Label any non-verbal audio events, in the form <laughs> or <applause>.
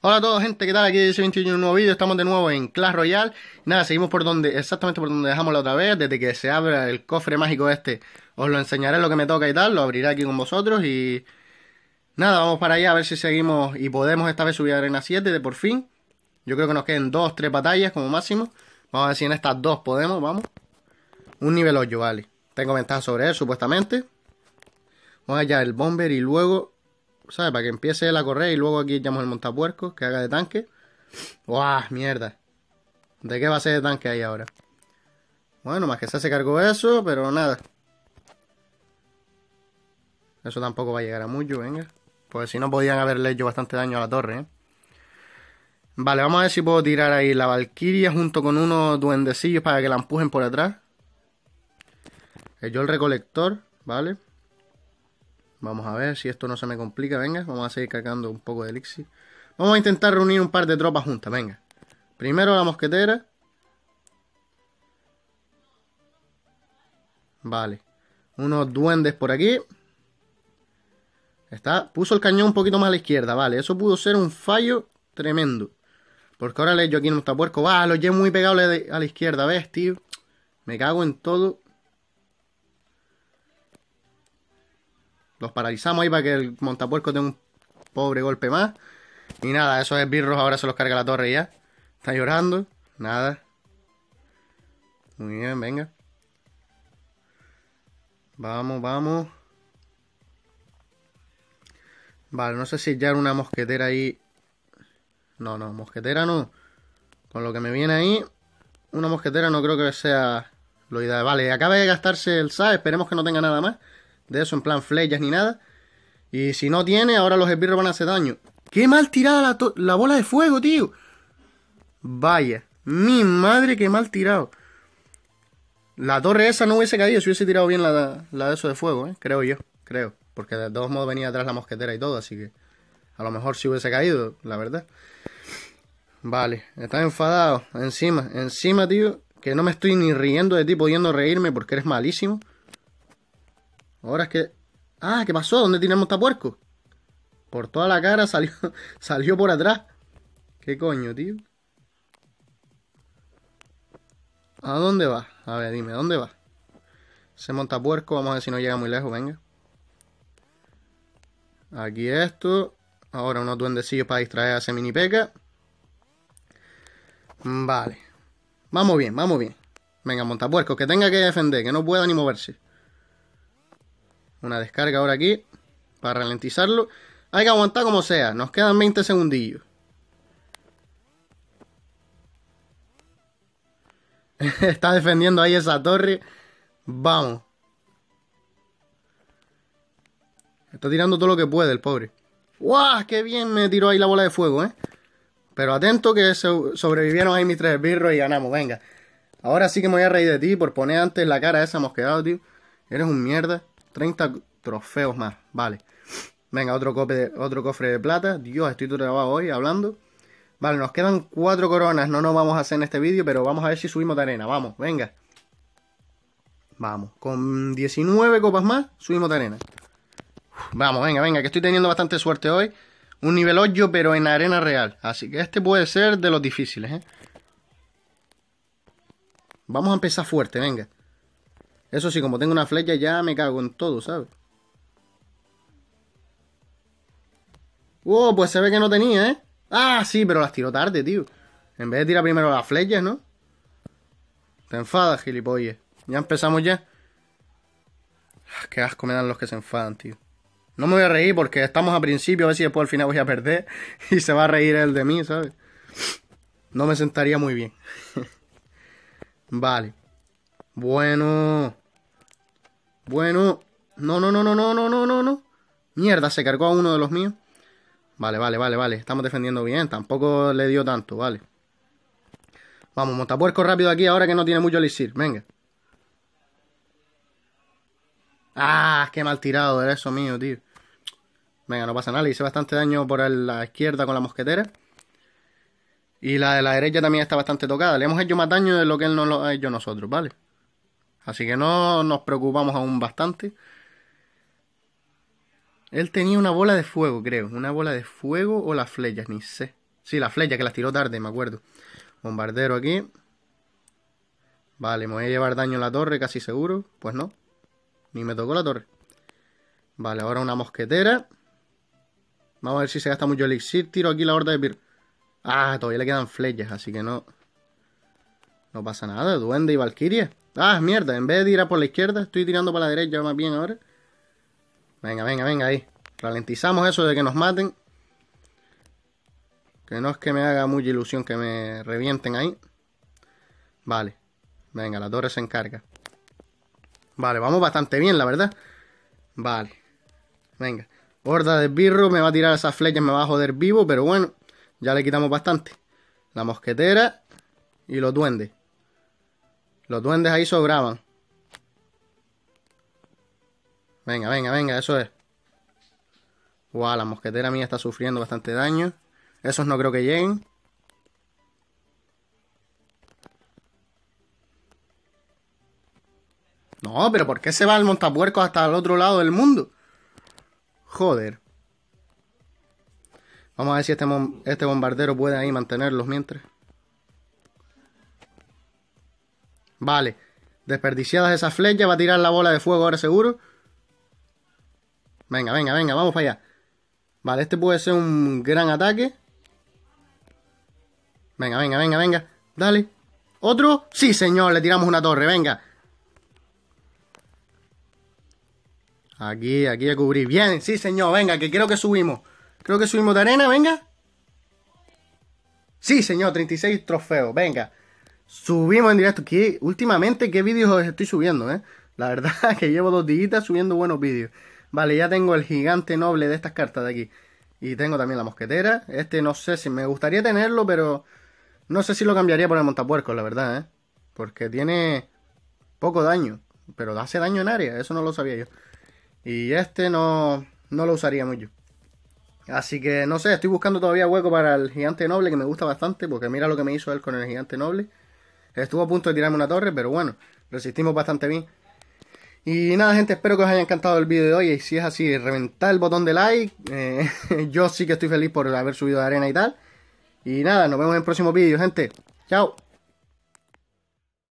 Hola a todos gente, ¿qué tal? Aquí dice 21 un nuevo vídeo, estamos de nuevo en Clash Royale Nada, seguimos por donde, exactamente por donde dejamos la otra vez Desde que se abra el cofre mágico este Os lo enseñaré lo que me toca y tal, lo abriré aquí con vosotros y... Nada, vamos para allá a ver si seguimos y podemos esta vez subir a Arena 7 de por fin Yo creo que nos queden dos, tres batallas como máximo Vamos a ver si en estas dos podemos, vamos Un nivel 8, vale Tengo ventaja sobre él, supuestamente Vamos allá, el Bomber y luego ¿sabes? Para que empiece la correa correr y luego aquí echamos el montapuerco que haga de tanque. ¡Guau! Mierda. ¿De qué va a ser de tanque ahí ahora? Bueno, más que sea, se cargó eso, pero nada. Eso tampoco va a llegar a mucho, venga. Pues si no podían haberle hecho bastante daño a la torre, ¿eh? Vale, vamos a ver si puedo tirar ahí la Valquiria junto con unos duendecillos para que la empujen por atrás. Eh, yo el recolector, ¿vale? Vamos a ver si esto no se me complica. Venga, vamos a seguir cargando un poco de elixir. Vamos a intentar reunir un par de tropas juntas. Venga. Primero la mosquetera. Vale. Unos duendes por aquí. Está, puso el cañón un poquito más a la izquierda, vale. Eso pudo ser un fallo tremendo. Porque ahora le hecho aquí en está puerco. Va, lo llevo muy pegado a la izquierda, ¿ves, tío? Me cago en todo. Los paralizamos ahí para que el montapuerco tenga un pobre golpe más. Y nada, esos esbirros ahora se los carga la torre ya. Está llorando. Nada. Muy bien, venga. Vamos, vamos. Vale, no sé si ya era una mosquetera ahí. No, no, mosquetera no. Con lo que me viene ahí, una mosquetera no creo que sea lo ideal. Vale, acaba de gastarse el SA, e, esperemos que no tenga nada más de eso, en plan flechas ni nada. Y si no tiene, ahora los esbirros van a hacer daño. ¡Qué mal tirada la, bola de fuego, tío! Vaya, mi madre, qué mal tirado. La torre esa no hubiese caído si hubiese tirado bien la, de eso de fuego, ¿eh? creo yo, creo. Porque de todos modos venía atrás la mosquetera y todo, así que a lo mejor si hubiese caído, la verdad. Vale, estás enfadado. Encima, encima, tío, que no me estoy ni riendo de ti pudiendo reírme porque eres malísimo. Ahora es que. Ah, ¿qué pasó? ¿Dónde tiene el montapuerco? Por toda la cara salió, <laughs> salió por atrás. ¿Qué coño, tío? ¿A dónde va? A ver, dime, dónde va? Ese montapuerco, vamos a ver si no llega muy lejos, venga. Aquí esto. Ahora unos duendecillos para distraer a ese mini peca. Vale. Vamos bien, vamos bien. Venga, montapuerco, que tenga que defender, que no pueda ni moverse. Una descarga ahora aquí para ralentizarlo. Hay que aguantar como sea. Nos quedan 20 segundillos. <laughs> Está defendiendo ahí esa torre. Vamos. Está tirando todo lo que puede el pobre. ¡Guau! ¡Qué bien me tiró ahí la bola de fuego, eh! Pero atento que sobrevivieron ahí mis tres birros y ganamos. Venga. Ahora sí que me voy a reír de ti por poner antes la cara esa mosquedado, tío. Eres un mierda. 30 trofeos más, vale. Venga, otro, otro cofre de plata. Dios, estoy trabajo hoy hablando. Vale, nos quedan 4 coronas. No nos vamos a hacer en este vídeo, pero vamos a ver si subimos de arena. Vamos, venga. Vamos, con 19 copas más, subimos de arena. vamos, venga, venga, que estoy teniendo bastante suerte hoy. Un nivel 8, pero en arena real. Así que este puede ser de los difíciles, ¿eh? Vamos a empezar fuerte, venga. Eso sí, como tengo una flecha ya me cago en todo, ¿sabes? Wow, oh, pues se ve que no tenía, ¿eh? Ah, sí, pero las tiró tarde, tío. En vez de tirar primero las flechas, ¿no? Te enfadas, gilipollas. Ya empezamos ya. Ah, qué asco me dan los que se enfadan, tío. No me voy a reír porque estamos a principio, a ver si después al final voy a perder <laughs> y se va a reír el de mí, ¿sabes? No me sentaría muy bien. <laughs> vale. Bueno. Bueno. No, no, no, no, no, no, no, no, no. Mierda, se cargó a uno de los míos. Vale, vale, vale, vale. Estamos defendiendo bien. Tampoco le dio tanto, vale. Vamos, montapuerco rápido aquí ahora que no tiene mucho elixir. Venga. Ah, qué mal tirado era eso mío, tío. Venga, no pasa nada. Le hice bastante daño por la izquierda con la mosquetera. Y la de la derecha también está bastante tocada. Le hemos hecho más daño de lo que él nos lo ha hecho nosotros, ¿vale? Así que no nos preocupamos aún bastante. Él tenía una bola de fuego, creo. Una bola de fuego o las flechas, ni sé. Sí, las flechas que las tiró tarde, me acuerdo. Bombardero aquí. Vale, me voy a llevar daño en la torre, casi seguro. Pues no. Ni me tocó la torre. Vale, ahora una mosquetera. Vamos a ver si se gasta mucho elixir. Tiro aquí la horda de pir. Ah, todavía le quedan flechas, así que no. No pasa nada, duende y valquiria. Ah, mierda, en vez de tirar por la izquierda, estoy tirando para la derecha más bien ahora. Venga, venga, venga, ahí. Ralentizamos eso de que nos maten. Que no es que me haga mucha ilusión que me revienten ahí. Vale. Venga, la torre se encarga. Vale, vamos bastante bien, la verdad. Vale. Venga. Horda de birro, me va a tirar esas flechas, me va a joder vivo, pero bueno, ya le quitamos bastante. La mosquetera y los duendes. Los duendes ahí sobraban. Venga, venga, venga, eso es. Guau, la mosquetera mía está sufriendo bastante daño. Esos no creo que lleguen. No, pero ¿por qué se va el montapuerco hasta el otro lado del mundo? Joder. Vamos a ver si este, este bombardero puede ahí mantenerlos mientras. Vale. Desperdiciadas esas flechas. Va a tirar la bola de fuego ahora seguro. Venga, venga, venga. Vamos para allá. Vale, este puede ser un gran ataque. Venga, venga, venga, venga. Dale. ¿Otro? Sí, señor. Le tiramos una torre. Venga. Aquí, aquí a cubrir. Bien, sí, señor. Venga, que creo que subimos. Creo que subimos de arena. Venga. Sí, señor. 36 trofeos. Venga. Subimos en directo. aquí Últimamente, ¿qué vídeos estoy subiendo? Eh? La verdad <laughs> que llevo dos días subiendo buenos vídeos. Vale, ya tengo el gigante noble de estas cartas de aquí. Y tengo también la mosquetera. Este no sé si me gustaría tenerlo, pero no sé si lo cambiaría por el montapuerco, la verdad, ¿eh? Porque tiene poco daño, pero hace daño en área, eso no lo sabía yo. Y este no, no lo usaría mucho. Así que no sé, estoy buscando todavía hueco para el gigante noble, que me gusta bastante, porque mira lo que me hizo él con el gigante noble. Estuvo a punto de tirarme una torre, pero bueno, resistimos bastante bien. Y nada, gente, espero que os haya encantado el vídeo de hoy. Y si es así, reventad el botón de like. Eh, <laughs> yo sí que estoy feliz por haber subido de arena y tal. Y nada, nos vemos en el próximo vídeo, gente. Chao.